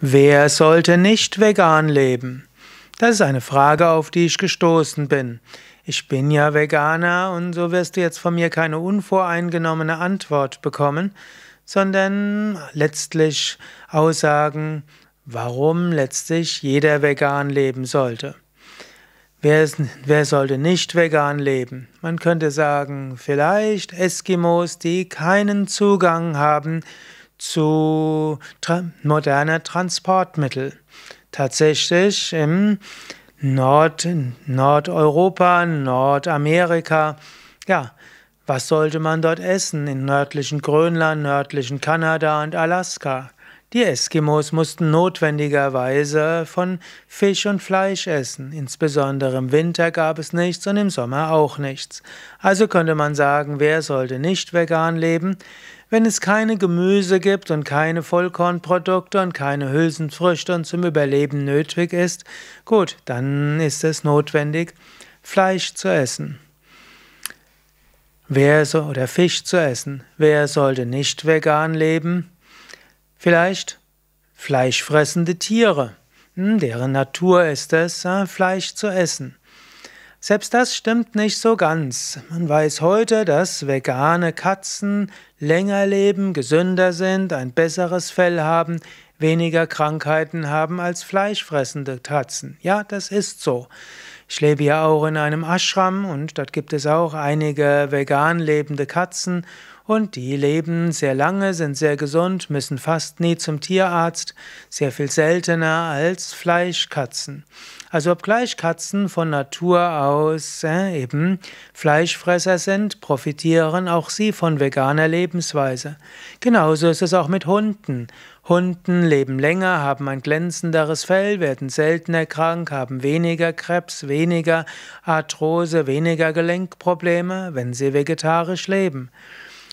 Wer sollte nicht vegan leben? Das ist eine Frage, auf die ich gestoßen bin. Ich bin ja Veganer und so wirst du jetzt von mir keine unvoreingenommene Antwort bekommen, sondern letztlich Aussagen, warum letztlich jeder vegan leben sollte. Wer, wer sollte nicht vegan leben? Man könnte sagen, vielleicht Eskimos, die keinen Zugang haben zu tra moderne Transportmittel. Tatsächlich im Nord Nordeuropa, Nordamerika, ja, was sollte man dort essen? In nördlichen Grönland, nördlichen Kanada und Alaska. Die Eskimos mussten notwendigerweise von Fisch und Fleisch essen. Insbesondere im Winter gab es nichts und im Sommer auch nichts. Also könnte man sagen, wer sollte nicht vegan leben? Wenn es keine Gemüse gibt und keine Vollkornprodukte und keine Hülsenfrüchte und zum Überleben nötig ist, gut, dann ist es notwendig, Fleisch zu essen. Wer so, oder Fisch zu essen. Wer sollte nicht vegan leben? Vielleicht fleischfressende Tiere. Hm, deren Natur ist es, äh, Fleisch zu essen. Selbst das stimmt nicht so ganz. Man weiß heute, dass vegane Katzen länger leben, gesünder sind, ein besseres Fell haben, weniger Krankheiten haben als fleischfressende Katzen. Ja, das ist so. Ich lebe ja auch in einem Ashram und dort gibt es auch einige vegan lebende Katzen und die leben sehr lange, sind sehr gesund, müssen fast nie zum Tierarzt, sehr viel seltener als Fleischkatzen. Also obgleich Katzen von Natur aus äh, eben Fleischfresser sind, profitieren auch sie von veganer Lebensweise. Genauso ist es auch mit Hunden. Hunden leben länger, haben ein glänzenderes Fell, werden seltener krank, haben weniger Krebs, weniger Arthrose, weniger Gelenkprobleme, wenn sie vegetarisch leben.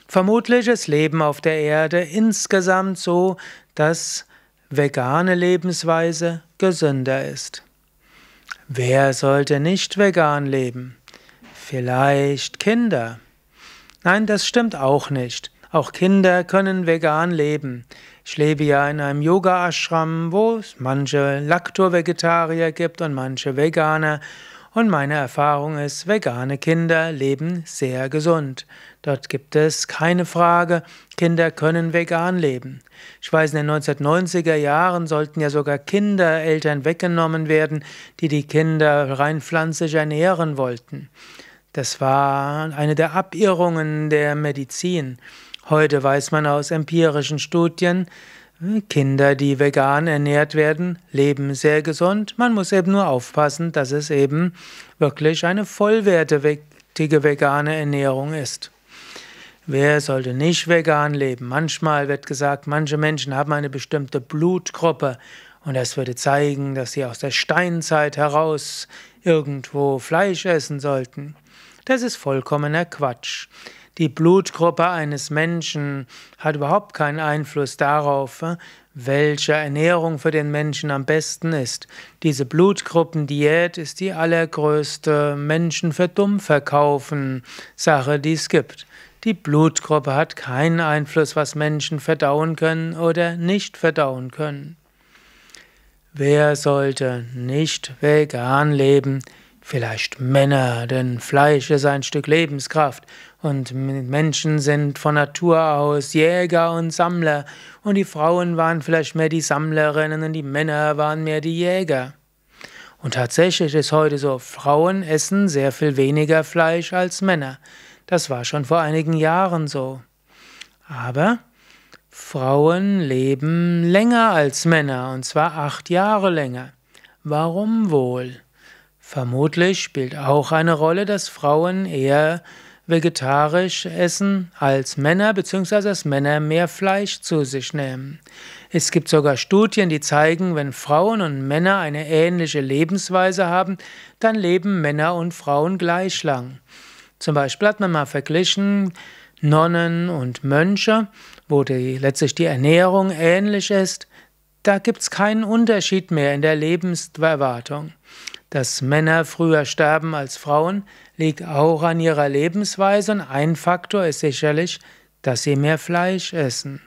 Vermutlich ist Leben auf der Erde insgesamt so, dass vegane Lebensweise gesünder ist. Wer sollte nicht vegan leben? Vielleicht Kinder. Nein, das stimmt auch nicht. Auch Kinder können vegan leben. Ich lebe ja in einem Yoga-Ashram, wo es manche Lacto-Vegetarier gibt und manche Veganer. Und meine Erfahrung ist, vegane Kinder leben sehr gesund. Dort gibt es keine Frage, Kinder können vegan leben. Ich weiß, in den 1990er Jahren sollten ja sogar Kindereltern weggenommen werden, die die Kinder rein pflanzlich ernähren wollten. Das war eine der Abirrungen der Medizin. Heute weiß man aus empirischen Studien, Kinder, die vegan ernährt werden, leben sehr gesund. Man muss eben nur aufpassen, dass es eben wirklich eine vollwertige vegane Ernährung ist. Wer sollte nicht vegan leben? Manchmal wird gesagt, manche Menschen haben eine bestimmte Blutgruppe und das würde zeigen, dass sie aus der Steinzeit heraus irgendwo Fleisch essen sollten. Das ist vollkommener Quatsch die Blutgruppe eines Menschen hat überhaupt keinen Einfluss darauf, äh, welche Ernährung für den Menschen am besten ist. Diese Blutgruppendiät ist die allergrößte Menschen für dumm verkaufen Sache, die es gibt. Die Blutgruppe hat keinen Einfluss, was Menschen verdauen können oder nicht verdauen können. Wer sollte nicht vegan leben? Vielleicht Männer, denn Fleisch ist ein Stück Lebenskraft und Menschen sind von Natur aus Jäger und Sammler und die Frauen waren vielleicht mehr die Sammlerinnen und die Männer waren mehr die Jäger. Und tatsächlich ist heute so, Frauen essen sehr viel weniger Fleisch als Männer. Das war schon vor einigen Jahren so. Aber Frauen leben länger als Männer, und zwar acht Jahre länger. Warum wohl? Vermutlich spielt auch eine Rolle, dass Frauen eher vegetarisch essen als Männer, beziehungsweise dass Männer mehr Fleisch zu sich nehmen. Es gibt sogar Studien, die zeigen, wenn Frauen und Männer eine ähnliche Lebensweise haben, dann leben Männer und Frauen gleich lang. Zum Beispiel hat man mal verglichen Nonnen und Mönche, wo die, letztlich die Ernährung ähnlich ist. Da gibt es keinen Unterschied mehr in der Lebenserwartung. Dass Männer früher sterben als Frauen, liegt auch an ihrer Lebensweise und ein Faktor ist sicherlich, dass sie mehr Fleisch essen.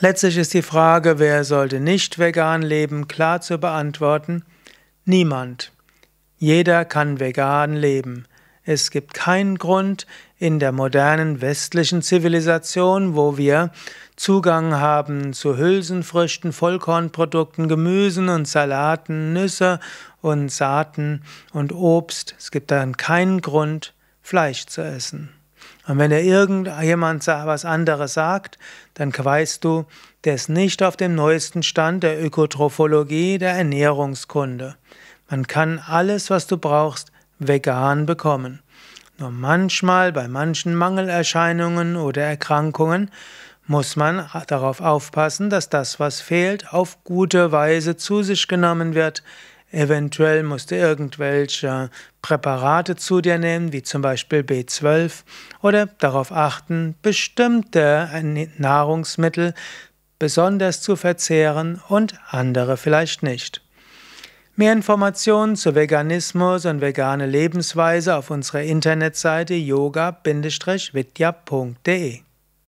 Letztlich ist die Frage, wer sollte nicht vegan leben, klar zu beantworten. Niemand. Jeder kann vegan leben. Es gibt keinen Grund in der modernen westlichen Zivilisation, wo wir Zugang haben zu Hülsenfrüchten, Vollkornprodukten, Gemüsen und Salaten, Nüsse und Saaten und Obst. Es gibt dann keinen Grund, Fleisch zu essen. Und wenn dir irgendjemand was anderes sagt, dann weißt du, der ist nicht auf dem neuesten Stand der Ökotrophologie, der Ernährungskunde. Man kann alles, was du brauchst, vegan bekommen. Nur manchmal, bei manchen Mangelerscheinungen oder Erkrankungen, muss man darauf aufpassen, dass das, was fehlt, auf gute Weise zu sich genommen wird. Eventuell musst du irgendwelche Präparate zu dir nehmen, wie zum Beispiel B12, oder darauf achten, bestimmte Nahrungsmittel besonders zu verzehren und andere vielleicht nicht. Mehr Informationen zu Veganismus und vegane Lebensweise auf unserer Internetseite yoga-vidya.de